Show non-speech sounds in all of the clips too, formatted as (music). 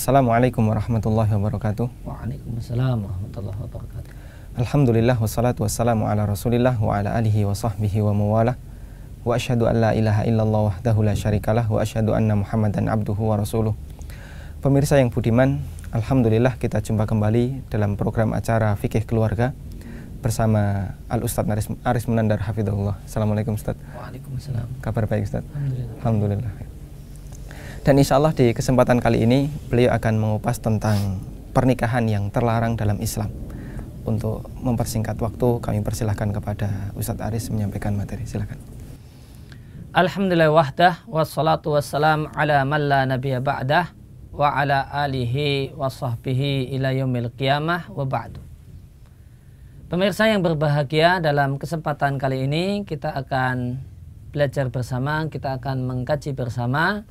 Assalamualaikum warahmatullahi wabarakatuh. Waalaikumsalam warahmatullahi wabarakatuh. Alhamdulillah wassalatu wassalamu ala Rasulillah wa ala alihi wa sahbihi wa mawalah. Wa asyhadu an la ilaha illallah wahdahu la syarikalah wa asyhadu anna Muhammadan abduhu wa rasuluh. Pemirsa yang budiman, alhamdulillah kita jumpa kembali dalam program acara Fikih Keluarga bersama Al Ustaz Aris, Aris Munandar Assalamualaikum Ustaz. Waalaikumsalam. Kabar baik Ustaz? Alhamdulillah. Alhamdulillah. Dan insya Allah di kesempatan kali ini beliau akan mengupas tentang pernikahan yang terlarang dalam Islam. Untuk mempersingkat waktu, kami persilahkan kepada Ustadz Aris menyampaikan materi. Silakan. Alhamdulillah wahdah wassalatu wassalam ala man la nabiyya ba'dah wa ala alihi wa sahbihi ila yaumil qiyamah wa ba'du. Pemirsa yang berbahagia dalam kesempatan kali ini kita akan belajar bersama, kita akan mengkaji bersama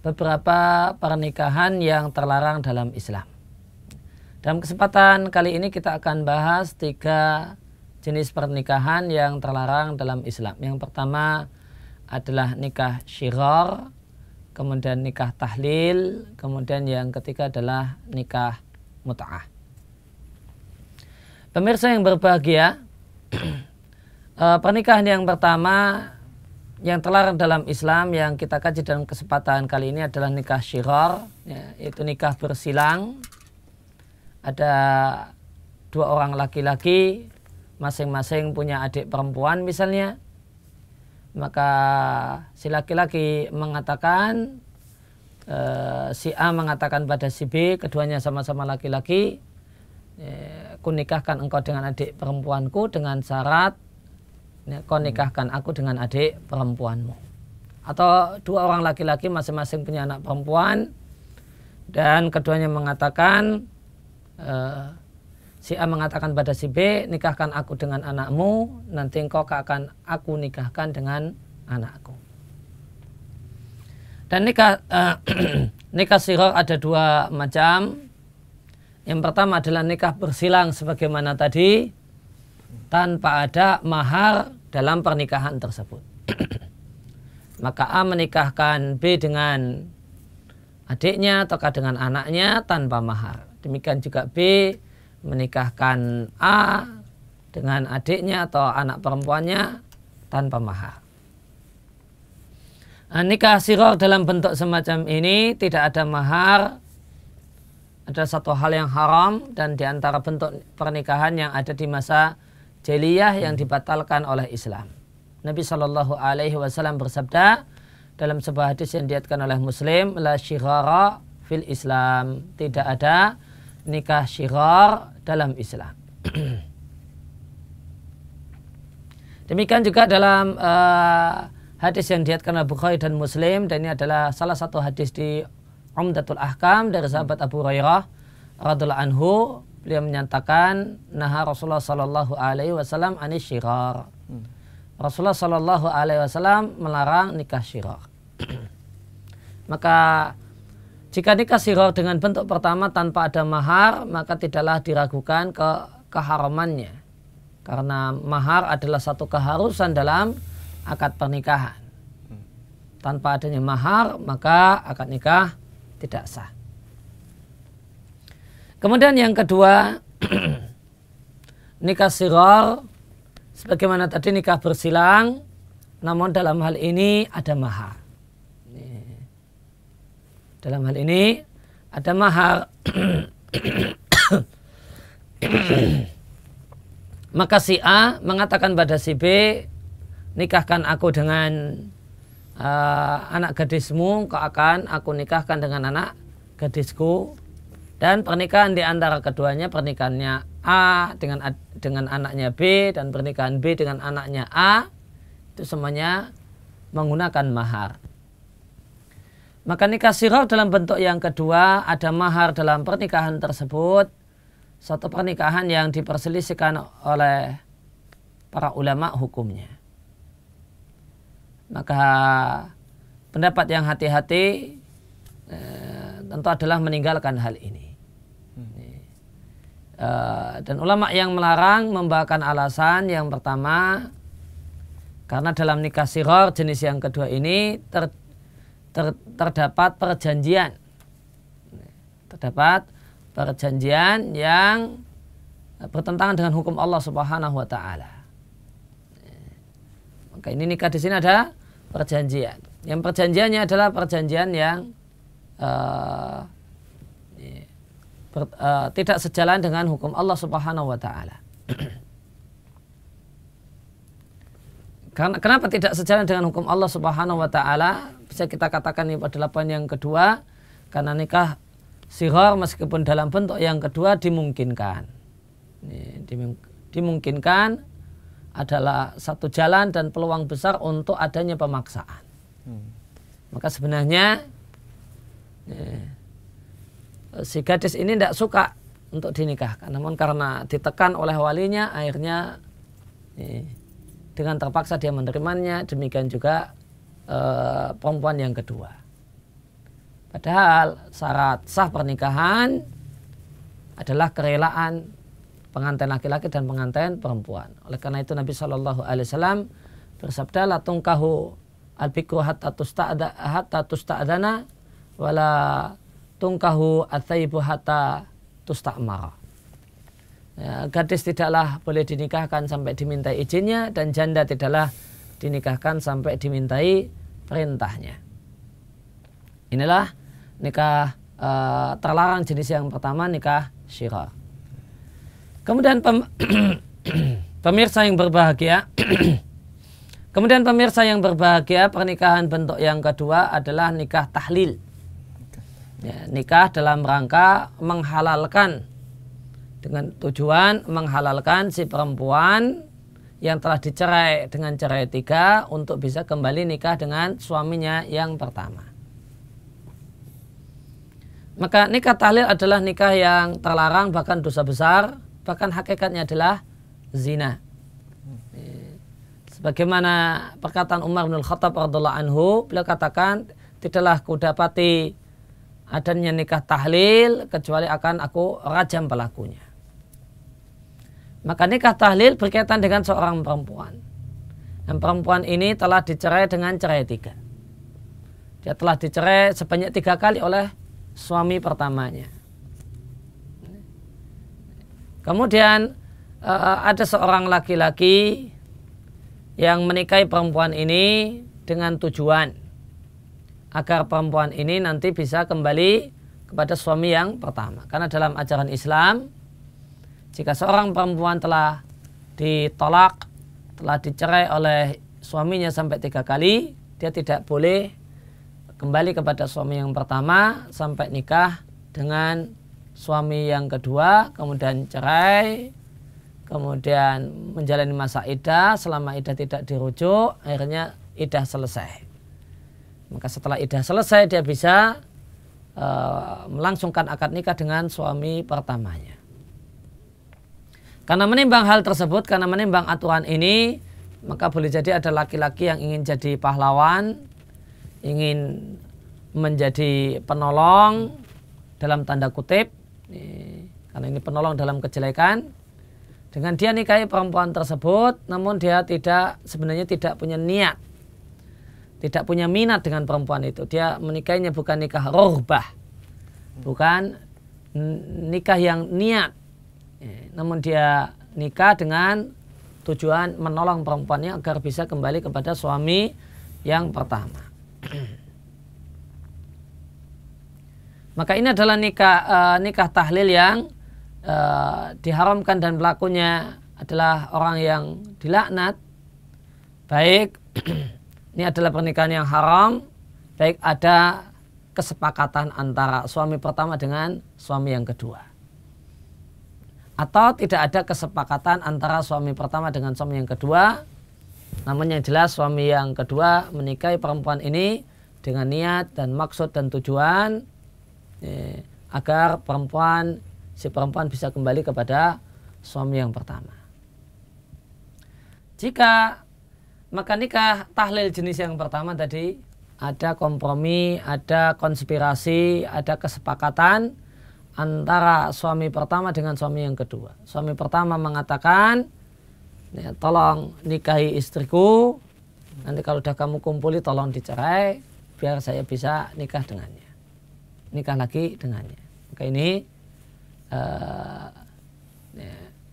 beberapa pernikahan yang terlarang dalam Islam. Dalam kesempatan kali ini kita akan bahas tiga jenis pernikahan yang terlarang dalam Islam. Yang pertama adalah nikah syiror, kemudian nikah tahlil, kemudian yang ketiga adalah nikah mut'ah. Pemirsa yang berbahagia, (clears throat) eh, pernikahan yang pertama yang terlarang dalam Islam yang kita kaji dalam kesempatan kali ini adalah nikah syirar, ya, yaitu nikah bersilang. Ada dua orang laki-laki, masing-masing punya adik perempuan misalnya. Maka si laki-laki mengatakan, e, si A mengatakan pada si B, keduanya sama-sama laki-laki, e, ku nikahkan engkau dengan adik perempuanku dengan syarat kau nikahkan aku dengan adik perempuanmu atau dua orang laki-laki masing-masing punya anak perempuan dan keduanya mengatakan uh, si A mengatakan pada si B nikahkan aku dengan anakmu nanti engkau akan aku nikahkan dengan anakku dan nikah eh, (clears throat) nikah siror ada dua macam yang pertama adalah nikah bersilang sebagaimana tadi tanpa ada mahar dalam pernikahan tersebut. (clears throat) Maka A menikahkan B dengan adiknya ataukah dengan anaknya tanpa mahar. Demikian juga B menikahkan A dengan adiknya atau anak perempuannya tanpa mahar. Nah, nikah siror dalam bentuk semacam ini tidak ada mahar, ada satu hal yang haram dan di antara bentuk pernikahan yang ada di masa jeliyah yang dibatalkan oleh Islam. Nabi Shallallahu Alaihi Wasallam bersabda dalam sebuah hadis yang diatkan oleh Muslim, la shigara fil Islam tidak ada nikah shigar dalam Islam. (clears throat) Demikian juga dalam uh, hadis yang diatkan oleh Bukhari dan Muslim dan ini adalah salah satu hadis di Umdatul Ahkam dari sahabat Abu Hurairah radhiallahu anhu beliau menyatakan nah Rasulullah Shallallahu Alaihi Wasallam anis syirar. Hmm. Rasulullah Shallallahu Alaihi Wasallam melarang nikah syirar. (clears throat) maka jika nikah syirar dengan bentuk pertama tanpa ada mahar maka tidaklah diragukan ke keharamannya karena mahar adalah satu keharusan dalam akad pernikahan. Hmm. Tanpa adanya mahar maka akad nikah tidak sah. Kemudian yang kedua, (clears throat) nikah siror, sebagaimana tadi nikah bersilang, namun dalam hal ini ada mahar. Dalam hal ini ada mahar. (clears throat) Maka si A mengatakan pada si B, nikahkan aku dengan uh, anak gadismu, kau akan aku nikahkan dengan anak gadisku dan pernikahan di antara keduanya pernikahannya A dengan dengan anaknya B dan pernikahan B dengan anaknya A itu semuanya menggunakan mahar. Maka nikah sirah dalam bentuk yang kedua ada mahar dalam pernikahan tersebut satu pernikahan yang diperselisihkan oleh para ulama hukumnya. Maka pendapat yang hati-hati eh, tentu adalah meninggalkan hal ini. Eh, dan ulama yang melarang membawakan alasan yang pertama karena dalam nikah siror jenis yang kedua ini ter, ter, terdapat perjanjian terdapat perjanjian yang bertentangan dengan hukum Allah Subhanahu wa taala. Maka ini nikah di sini ada perjanjian. Yang perjanjiannya adalah perjanjian yang uh, ber, uh, tidak sejalan dengan hukum Allah Subhanahu wa taala. kenapa tidak sejalan dengan hukum Allah Subhanahu wa taala? Bisa kita katakan ini pada poin yang kedua karena nikah sihir meskipun dalam bentuk yang kedua dimungkinkan. dimungkinkan adalah satu jalan dan peluang besar untuk adanya pemaksaan. Hmm. Maka sebenarnya eh, Eh, si gadis ini tidak suka untuk dinikahkan. Namun karena ditekan oleh walinya akhirnya eh, dengan terpaksa dia menerimanya. Demikian juga e, perempuan yang kedua. Padahal syarat sah pernikahan adalah kerelaan pengantin laki-laki dan pengantin perempuan. Oleh karena itu Nabi Shallallahu Alaihi Wasallam bersabda latungkahu albiku hatta tusta'adana wala tungkahu atsaibu hatta tustakmar. Ya, gadis tidaklah boleh dinikahkan sampai dimintai izinnya dan janda tidaklah dinikahkan sampai dimintai perintahnya. Inilah nikah e, terlarang jenis yang pertama nikah syirah Kemudian pem (clears throat) pemirsa yang berbahagia (clears throat) Kemudian pemirsa yang berbahagia pernikahan bentuk yang kedua adalah nikah tahlil. Ya, nikah dalam rangka menghalalkan dengan tujuan menghalalkan si perempuan yang telah dicerai dengan cerai tiga untuk bisa kembali nikah dengan suaminya yang pertama. Maka nikah tahlil adalah nikah yang terlarang bahkan dosa besar, bahkan hakikatnya adalah zina. Ya, sebagaimana perkataan Umar bin Khattab radhiallahu anhu, beliau katakan, tidaklah kudapati adanya nikah tahlil kecuali akan aku rajam pelakunya. Maka nikah tahlil berkaitan dengan seorang perempuan. Dan perempuan ini telah dicerai dengan cerai tiga. Dia telah dicerai sebanyak tiga kali oleh suami pertamanya. Kemudian eh, ada seorang laki-laki yang menikahi perempuan ini dengan tujuan agar perempuan ini nanti bisa kembali kepada suami yang pertama. Karena dalam ajaran Islam, jika seorang perempuan telah ditolak, telah dicerai oleh suaminya sampai tiga kali, dia tidak boleh kembali kepada suami yang pertama sampai nikah dengan suami yang kedua, kemudian cerai, kemudian menjalani masa idah, selama idah tidak dirujuk, akhirnya idah selesai. Maka setelah idah selesai dia bisa uh, melangsungkan akad nikah dengan suami pertamanya. Karena menimbang hal tersebut, karena menimbang aturan ini, maka boleh jadi ada laki-laki yang ingin jadi pahlawan, ingin menjadi penolong dalam tanda kutip, karena ini penolong dalam kejelekan, dengan dia nikahi perempuan tersebut namun dia tidak sebenarnya tidak punya niat tidak punya minat dengan perempuan itu. Dia menikahinya bukan nikah rohbah, bukan nikah yang niat. Ya, namun dia nikah dengan tujuan menolong perempuannya agar bisa kembali kepada suami yang pertama. (clears throat) Maka ini adalah nikah e, nikah tahlil yang e, diharamkan dan pelakunya adalah orang yang dilaknat baik (clears throat) ini adalah pernikahan yang haram baik ada kesepakatan antara suami pertama dengan suami yang kedua atau tidak ada kesepakatan antara suami pertama dengan suami yang kedua namun yang jelas suami yang kedua menikahi perempuan ini dengan niat dan maksud dan tujuan eh, agar perempuan si perempuan bisa kembali kepada suami yang pertama. Jika maka nikah tahlil jenis yang pertama tadi ada kompromi, ada konspirasi, ada kesepakatan antara suami pertama dengan suami yang kedua. Suami pertama mengatakan, ya, tolong nikahi istriku, nanti kalau udah kamu kumpuli tolong dicerai, biar saya bisa nikah dengannya. Nikah lagi dengannya. Maka ini uh,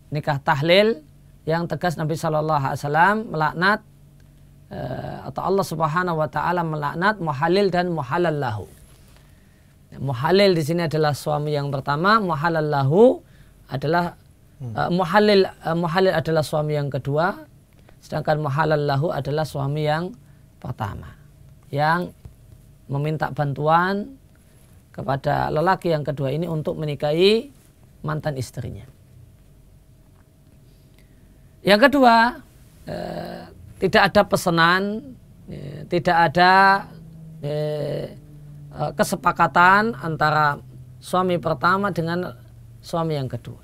nikah tahlil yang tegas Nabi Shallallahu Alaihi Wasallam melaknat Eh, atau Allah Subhanahu wa taala melaknat muhalil dan muhalal lahu. Ya, muhalil di sini adalah suami yang pertama, muhalal lahu adalah uh, muhalil uh, muhalil adalah suami yang kedua, sedangkan muhalal lahu adalah suami yang pertama yang meminta bantuan kepada lelaki yang kedua ini untuk menikahi mantan istrinya. Yang kedua, tidak ada pesanan, ya, tidak ada ya, e, kesepakatan antara suami pertama dengan suami yang kedua.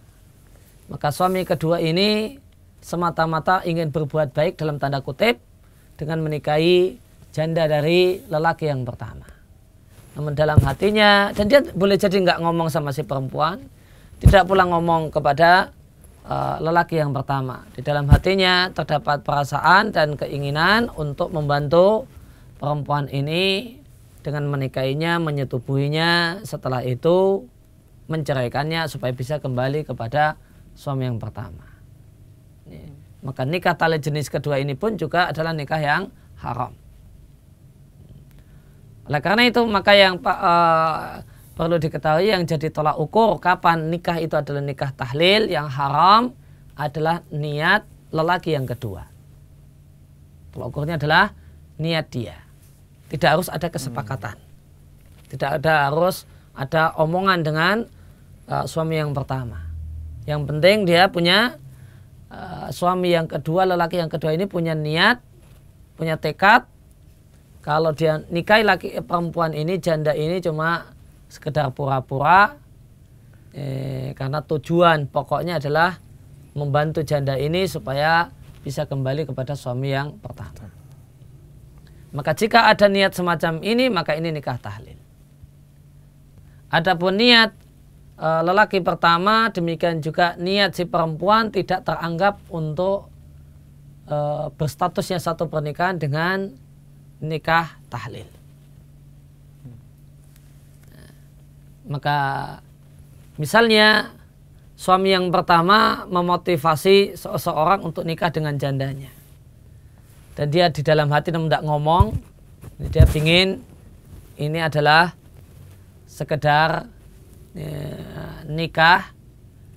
Maka suami kedua ini semata-mata ingin berbuat baik dalam tanda kutip dengan menikahi janda dari lelaki yang pertama. Namun dalam hatinya dan dia boleh jadi nggak ngomong sama si perempuan, tidak pula ngomong kepada Eh, lelaki yang pertama. Di dalam hatinya terdapat perasaan dan keinginan untuk membantu perempuan ini dengan menikahinya, menyetubuhinya, setelah itu menceraikannya supaya bisa kembali kepada suami yang pertama. Maka nikah tali jenis kedua ini pun juga adalah nikah yang haram. Oleh karena itu maka yang uh, perlu diketahui yang jadi tolak ukur kapan nikah itu adalah nikah tahlil yang haram adalah niat lelaki yang kedua. Tolak ukurnya adalah niat dia. Tidak harus ada kesepakatan. Hmm. Tidak ada harus ada omongan dengan uh, suami yang pertama. Yang penting dia punya e, suami yang kedua, lelaki yang kedua ini punya niat, punya tekad kalau dia nikahi laki e, perempuan ini janda ini cuma sekedar pura-pura eh, karena tujuan pokoknya adalah membantu janda ini supaya bisa kembali kepada suami yang pertama. Maka jika ada niat semacam ini maka ini nikah tahlil. Adapun niat e, lelaki pertama demikian juga niat si perempuan tidak teranggap untuk e, berstatusnya satu pernikahan dengan nikah tahlil. Maka misalnya suami yang pertama memotivasi seseorang untuk nikah dengan jandanya. Dan dia di dalam hati tidak ngomong, dia ingin ini adalah sekedar ya, nikah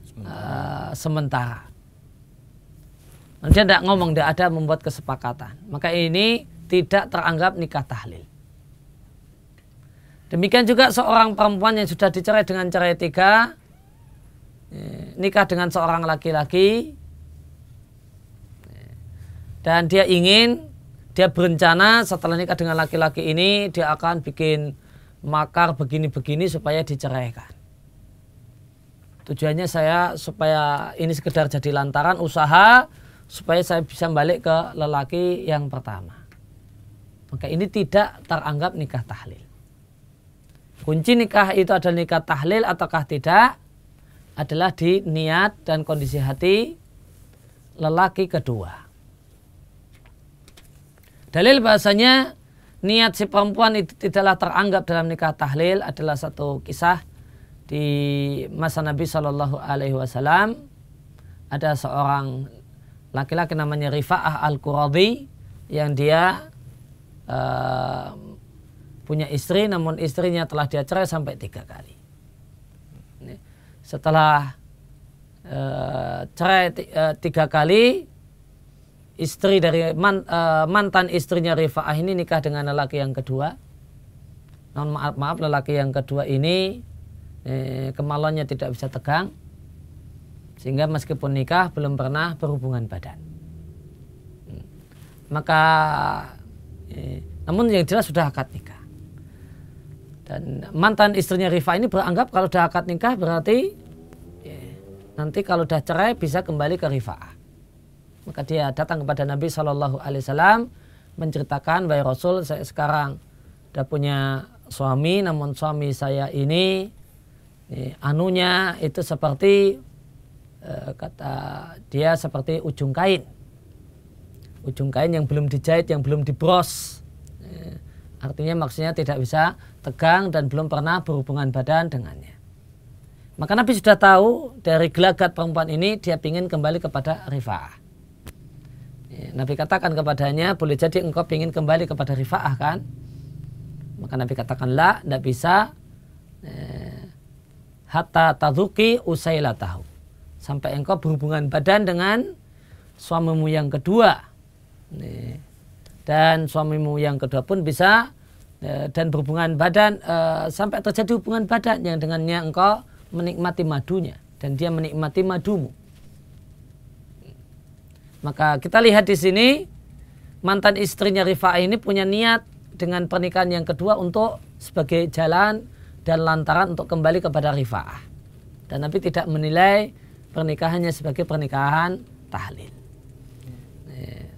sementara. uh, sementara. Dia tidak ngomong, tidak ada membuat kesepakatan. Maka ini tidak teranggap nikah tahlil. Demikian juga seorang perempuan yang sudah dicerai dengan cerai tiga, eh, nikah dengan seorang laki-laki, dan dia ingin, dia berencana setelah nikah dengan laki-laki ini, dia akan bikin makar begini-begini supaya diceraikan. Tujuannya saya supaya ini sekedar jadi lantaran usaha supaya saya bisa balik ke lelaki yang pertama. Maka ini tidak teranggap nikah tahlil kunci nikah itu adalah nikah tahlil ataukah tidak adalah di niat dan kondisi hati lelaki kedua. Dalil bahasanya niat si perempuan itu tidaklah teranggap dalam nikah tahlil adalah satu kisah di masa Nabi Shallallahu Alaihi Wasallam ada seorang laki-laki namanya Rifa'ah al Quradi yang dia uh, punya istri namun istrinya telah dia cerai sampai tiga kali. Setelah e, cerai eh, tiga kali, istri dari man, e, mantan istrinya Rifa'ah ini nikah dengan lelaki yang kedua. Namun maaf maaf lelaki yang kedua ini e, kemaluannya tidak bisa tegang sehingga meskipun nikah belum pernah berhubungan badan. Hmm. Maka e, namun yang jelas sudah akad nikah. Dan mantan istrinya Rifa ini beranggap kalau udah akad nikah berarti ya, nanti kalau udah cerai bisa kembali ke Rifa. Maka dia datang kepada Nabi Shallallahu Alaihi Wasallam menceritakan bahwa Rasul saya sekarang udah punya suami, namun suami saya ini ya, anunya itu seperti e, kata dia seperti ujung kain, ujung kain yang belum dijahit, yang belum dibros Artinya maksudnya tidak bisa tegang dan belum pernah berhubungan badan dengannya. Maka Nabi sudah tahu dari gelagat perempuan ini dia ingin kembali kepada Rifa'ah. Ya, Nabi katakan kepadanya, boleh jadi engkau ingin kembali kepada Rifa'ah kan? Maka Nabi katakan, la, tidak bisa. Eh, hatta tazuki usailah tahu. Sampai engkau berhubungan badan dengan suamimu yang kedua. Nih. Dan suamimu yang kedua pun bisa Eh, dan berhubungan badan eh, sampai terjadi hubungan badan yang dengannya engkau menikmati madunya dan dia menikmati madumu. Maka kita lihat di sini mantan istrinya Rifa'ah ini punya niat dengan pernikahan yang kedua untuk sebagai jalan dan lantaran untuk kembali kepada Rifa'ah. Dan Nabi tidak menilai pernikahannya sebagai pernikahan tahlil. Eh,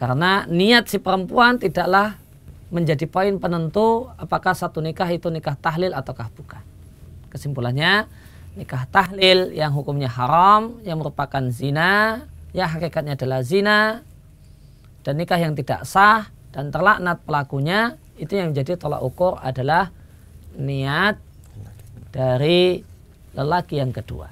karena niat si perempuan tidaklah menjadi poin penentu apakah satu nikah itu nikah tahlil ataukah bukan. Kesimpulannya, nikah tahlil yang hukumnya haram, yang merupakan zina, ya hakikatnya adalah zina, dan nikah yang tidak sah dan terlaknat pelakunya, itu yang menjadi tolak ukur adalah niat dari lelaki yang kedua.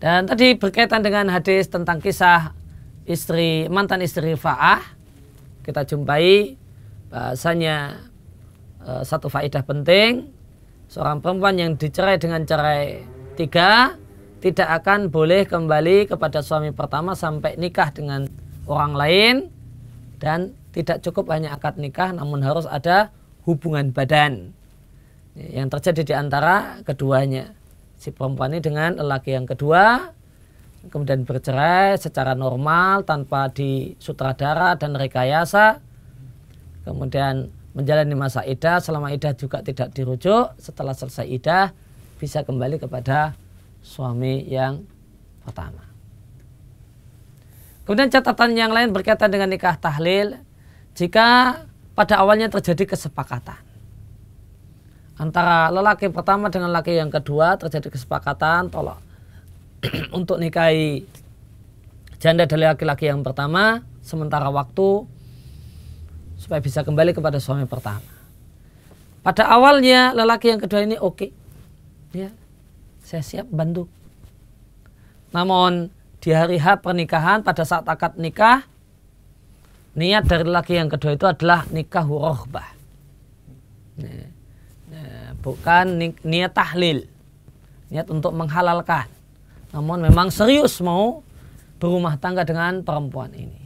Dan tadi berkaitan dengan hadis tentang kisah istri mantan istri Fa'ah kita jumpai bahasanya e, satu faedah penting seorang perempuan yang dicerai dengan cerai tiga tidak akan boleh kembali kepada suami pertama sampai nikah dengan orang lain dan tidak cukup hanya akad nikah namun harus ada hubungan badan yang terjadi di antara keduanya si perempuan ini dengan lelaki yang kedua kemudian bercerai secara normal tanpa disutradara dan rekayasa kemudian menjalani masa idah selama idah juga tidak dirujuk setelah selesai idah bisa kembali kepada suami yang pertama kemudian catatan yang lain berkaitan dengan nikah tahlil jika pada awalnya terjadi kesepakatan antara lelaki pertama dengan lelaki yang kedua terjadi kesepakatan tolong (clears throat) untuk nikahi janda dari laki-laki yang pertama sementara waktu supaya bisa kembali kepada suami pertama. Pada awalnya lelaki yang kedua ini oke. Okay. Ya. Saya siap bantu. Namun di hari H pernikahan pada saat akad nikah niat dari lelaki yang kedua itu adalah nikah rohbah. Ya, ya, bukan niat tahlil. Niat untuk menghalalkan namun memang serius mau berumah tangga dengan perempuan ini.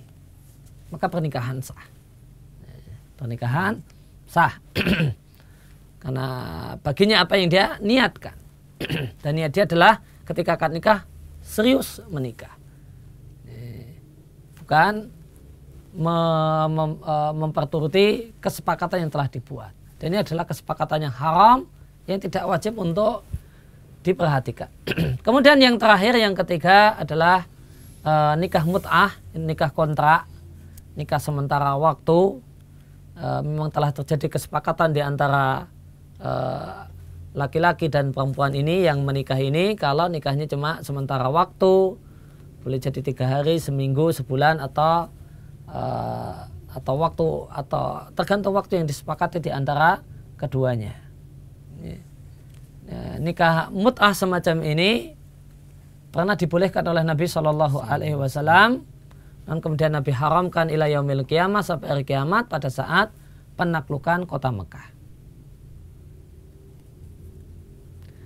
Maka pernikahan sah. Pernikahan sah. (clears throat) Karena baginya apa yang dia niatkan. (clears throat) Dan niat dia adalah ketika akan nikah serius menikah. Bukan mem mem memperturuti kesepakatan yang telah dibuat. Dan ini adalah kesepakatan yang haram yang tidak wajib untuk diperhatikan. (clears throat) Kemudian yang terakhir yang ketiga adalah e, nikah mut'ah, nikah kontrak, nikah sementara waktu. E, memang telah terjadi kesepakatan di antara e, laki-laki dan perempuan ini yang menikah ini kalau nikahnya cuma sementara waktu boleh jadi tiga hari seminggu sebulan atau uh, atau waktu atau tergantung waktu yang disepakati di antara keduanya. Yeah ya, nikah mut'ah semacam ini pernah dibolehkan oleh Nabi Shallallahu Alaihi Wasallam dan kemudian Nabi haramkan ila yaumil kiamat sampai hari kiamat pada saat penaklukan kota Mekah.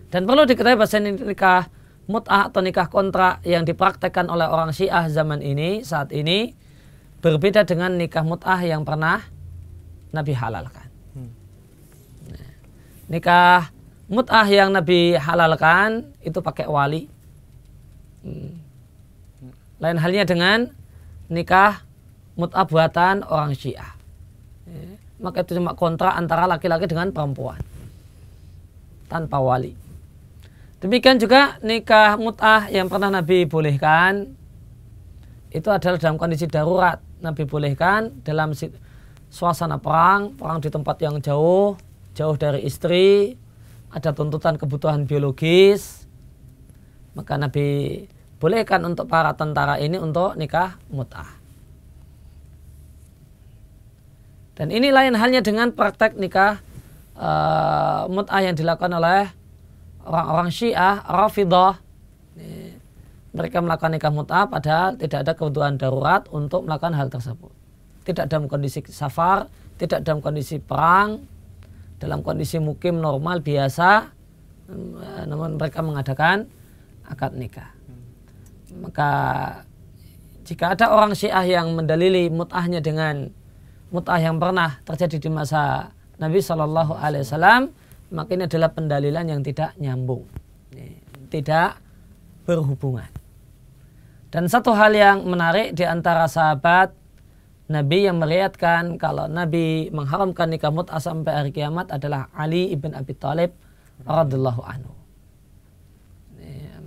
Dan perlu diketahui bahasa nikah mut'ah atau nikah kontrak yang dipraktekkan oleh orang Syiah zaman ini saat ini berbeda dengan nikah mut'ah yang pernah Nabi halalkan. Hmm. Nah, nikah mut'ah yang Nabi halalkan itu pakai wali. Hmm. Lain halnya dengan nikah mut'ah buatan orang Syiah. Eh, maka itu cuma kontra antara laki-laki dengan perempuan. Tanpa wali. Demikian juga nikah mut'ah yang pernah Nabi bolehkan itu adalah dalam kondisi darurat. Nabi bolehkan dalam suasana perang, perang di tempat yang jauh, jauh dari istri, ada tuntutan kebutuhan biologis, maka Nabi bolehkan untuk para tentara ini untuk nikah mutah. Dan ini lain halnya dengan praktek nikah uh, mut'ah yang dilakukan oleh orang-orang Syiah, Rafidah. Mereka melakukan nikah mut'ah padahal tidak ada kebutuhan darurat untuk melakukan hal tersebut. Tidak dalam kondisi safar, tidak dalam kondisi perang, dalam kondisi mukim normal biasa eh, namun mereka mengadakan akad nikah hmm. maka jika ada orang syiah yang mendalili mut'ahnya dengan mut'ah yang pernah terjadi di masa Nabi Shallallahu Alaihi Wasallam maka ini adalah pendalilan yang tidak nyambung ya, tidak berhubungan dan satu hal yang menarik di antara sahabat Nabi yang melihatkan kalau Nabi mengharamkan nikah mut'ah sampai hari kiamat adalah Ali ibn Abi Thalib radhiyallahu anhu.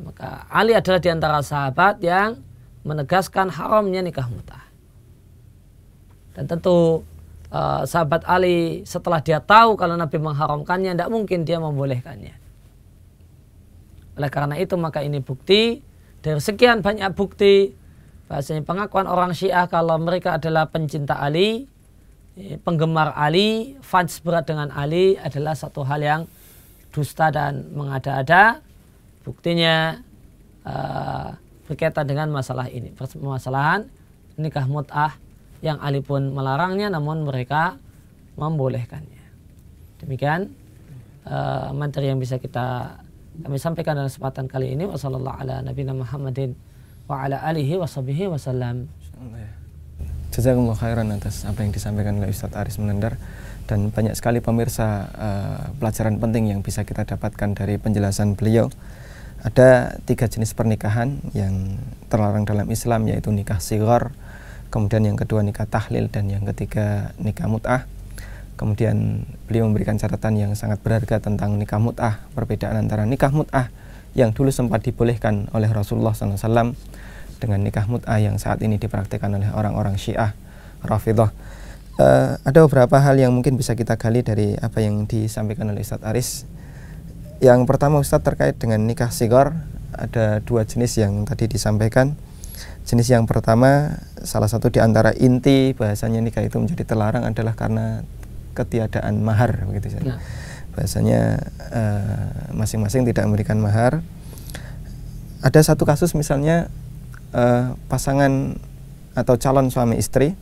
maka Ali adalah di antara sahabat yang menegaskan haramnya nikah mut'ah. Dan tentu eh, sahabat Ali setelah dia tahu kalau Nabi mengharamkannya, tidak mungkin dia membolehkannya. Oleh karena itu maka ini bukti dari sekian banyak bukti Bahasanya pengakuan orang Syiah kalau mereka adalah pencinta Ali, eh, penggemar Ali, fans berat dengan Ali adalah satu hal yang dusta dan mengada-ada. Buktinya uh, berkaitan dengan masalah ini, permasalahan nikah mut'ah yang Ali pun melarangnya namun mereka membolehkannya. Demikian uh, materi yang bisa kita kami sampaikan dalam kesempatan kali ini. Wassalamualaikum warahmatullahi wabarakatuh wa ala alihi wa sahbihi salam. Jazakumullah khairan atas apa yang disampaikan oleh Ustadz Aris Menendar dan banyak sekali pemirsa uh, pelajaran penting yang bisa kita dapatkan dari penjelasan beliau. Ada tiga jenis pernikahan yang terlarang dalam Islam yaitu nikah sigor, kemudian yang kedua nikah tahlil dan yang ketiga nikah mut'ah. Kemudian beliau memberikan catatan yang sangat berharga tentang nikah mut'ah, perbedaan antara nikah mut'ah yang dulu sempat dibolehkan oleh Rasulullah SAW dengan nikah mut'ah yang saat ini dipraktikkan oleh orang-orang Syiah Rafidah. Uh, eh, ada beberapa hal yang mungkin bisa kita gali dari apa yang disampaikan oleh Ustadz Aris. Yang pertama Ustadz terkait dengan nikah sigor ada dua jenis yang tadi disampaikan. Jenis yang pertama salah satu di antara inti bahasanya nikah itu menjadi terlarang adalah karena ketiadaan mahar begitu saja. Nah bahasanya eh, masing-masing uh, tidak memberikan mahar. Ada satu kasus misalnya uh, pasangan atau calon suami istri,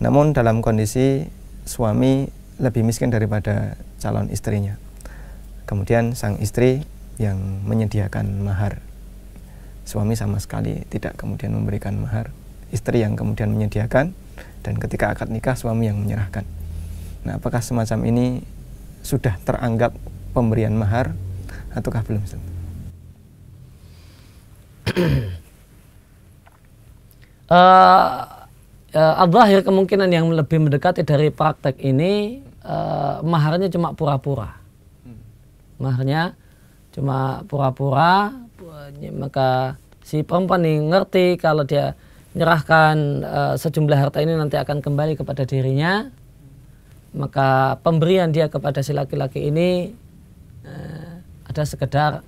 namun dalam kondisi suami lebih miskin daripada calon istrinya. Kemudian sang istri yang menyediakan mahar, suami sama sekali tidak kemudian memberikan mahar, istri yang kemudian menyediakan, dan ketika akad nikah suami yang menyerahkan. Nah, apakah semacam ini sudah teranggap pemberian mahar ataukah belum? uh, (clears throat) uh, kemungkinan yang lebih mendekati dari praktek ini uh, maharnya cuma pura-pura. Hmm. Maharnya cuma pura-pura maka si perempuan ini ngerti kalau dia menyerahkan uh, sejumlah harta ini nanti akan kembali kepada dirinya maka pemberian dia kepada si laki-laki ini uh, ada sekedar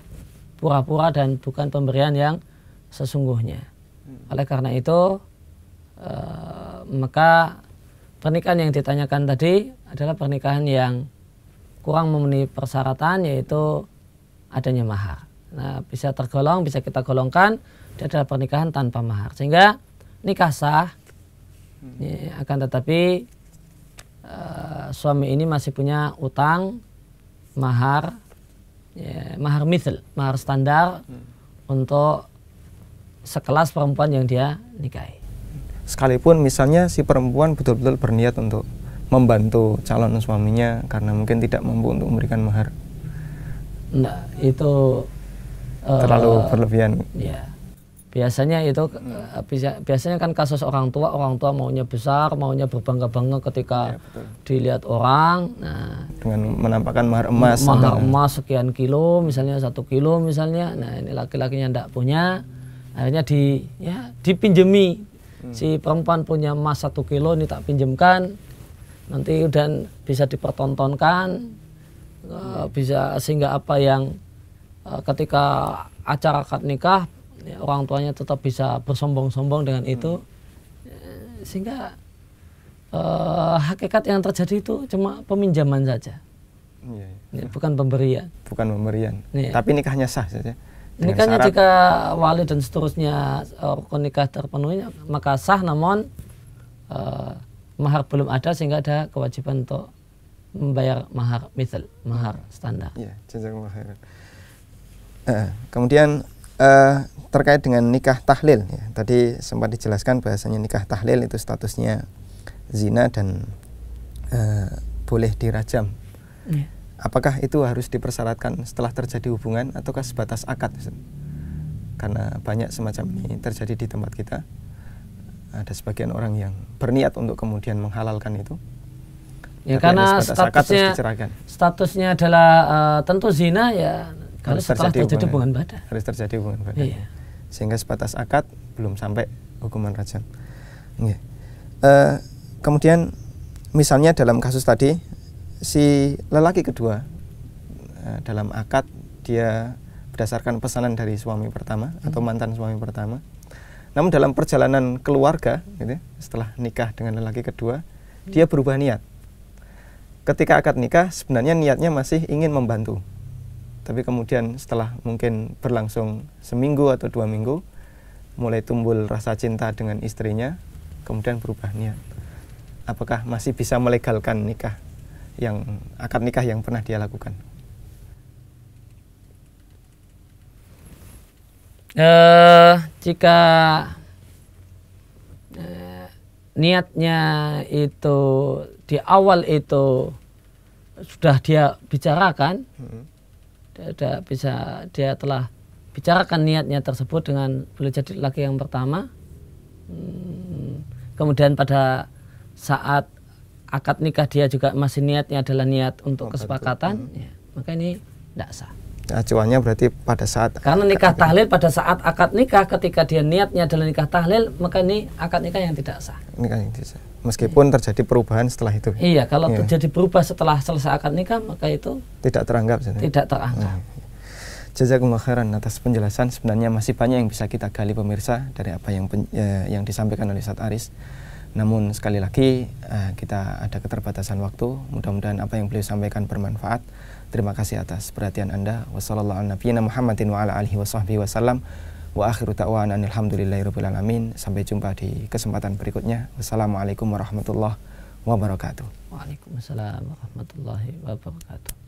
pura-pura dan bukan pemberian yang sesungguhnya. Hmm. Oleh karena itu uh, maka pernikahan yang ditanyakan tadi adalah pernikahan yang kurang memenuhi persyaratan yaitu adanya mahar. Nah, bisa tergolong, bisa kita golongkan dia adalah pernikahan tanpa mahar. Sehingga nikah sah, hmm. Ya, akan tetapi Eh, suami ini masih punya utang mahar ya, mahar mithl, mahar standar hmm. untuk sekelas perempuan yang dia nikahi. Sekalipun misalnya si perempuan betul-betul berniat untuk membantu calon suaminya karena mungkin tidak mampu untuk memberikan mahar. Nah, itu eh, terlalu uh, berlebihan. Ya biasanya itu hmm. Eh, biasanya kan kasus orang tua orang tua maunya besar maunya berbangga-bangga ketika ya, dilihat orang nah dengan menampakkan mahar emas mahar emas sekian kilo misalnya satu kilo misalnya nah ini laki-lakinya tidak punya akhirnya di ya dipinjemi hmm. si perempuan punya emas satu kilo ini tak pinjemkan nanti udah bisa dipertontonkan eh, hmm. bisa sehingga apa yang eh, ketika acara akad nikah Ya, orang tuanya tetap bisa bersombong-sombong dengan hmm. itu eh, sehingga uh, hakikat yang terjadi itu cuma peminjaman saja ya, ya. bukan pemberian bukan pemberian ya. tapi nikahnya sah saja nikahnya jika wali dan seterusnya eh, rukun nikah terpenuhi maka sah namun uh, mahar belum ada sehingga ada kewajiban untuk membayar mahar misal mahar standar ya uh, kemudian uh, terkait dengan nikah tahlil ya. Tadi sempat dijelaskan bahasanya nikah tahlil itu statusnya zina dan uh, boleh dirajam. Yeah. Apakah itu harus dipersyaratkan setelah terjadi hubungan ataukah sebatas akad? Karena banyak semacam ini terjadi di tempat kita. Ada sebagian orang yang berniat untuk kemudian menghalalkan itu. Ya Tapi karena statusnya akad, statusnya adalah uh, tentu zina ya kalau harus setelah terjadi, terjadi hubungan, hubungan badan harus terjadi hubungan badan iya. sehingga sebatas akad belum sampai hukuman rajam iya. uh, eh, kemudian misalnya dalam kasus tadi si lelaki kedua uh, dalam akad dia berdasarkan pesanan dari suami pertama hmm. atau mantan suami pertama. Namun dalam perjalanan keluarga, gitu, ya, setelah nikah dengan lelaki kedua, hmm. dia berubah niat. Ketika akad nikah, sebenarnya niatnya masih ingin membantu. Tapi kemudian setelah mungkin berlangsung seminggu atau dua minggu, mulai tumbul rasa cinta dengan istrinya, kemudian berubah niat. Apakah masih bisa melegalkan nikah yang akad nikah yang pernah dia lakukan? Uh, jika uh, niatnya itu di awal itu sudah dia bicarakan, hmm dia bisa dia telah bicarakan niatnya tersebut dengan boleh jadi laki yang pertama hmm. kemudian pada saat akad nikah dia juga masih niatnya adalah niat untuk oh, kesepakatan hmm. ya, maka ini tidak sah acuannya berarti pada saat karena nikah tahlil pada saat akad nikah ketika dia niatnya adalah nikah tahlil maka ini akad nikah yang tidak sah nikah yang tidak sah meskipun terjadi perubahan setelah itu. Iya, kalau iya. terjadi berubah setelah selesai akad nikah maka itu tidak teranggap. Sebenarnya. Tidak teranggap. Nah. Jazakumullah khairan atas penjelasan. Sebenarnya masih banyak yang bisa kita gali pemirsa dari apa yang pen, eh, yang disampaikan oleh Ustaz Aris. Namun sekali lagi eh, kita ada keterbatasan waktu. Mudah-mudahan apa yang beliau sampaikan bermanfaat. Terima kasih atas perhatian Anda. Wassalamualaikum warahmatullahi wabarakatuh. Wa akhiru ta'wana alamin. Sampai jumpa di kesempatan berikutnya. Wassalamualaikum warahmatullahi wabarakatuh. Waalaikumsalam warahmatullahi wabarakatuh.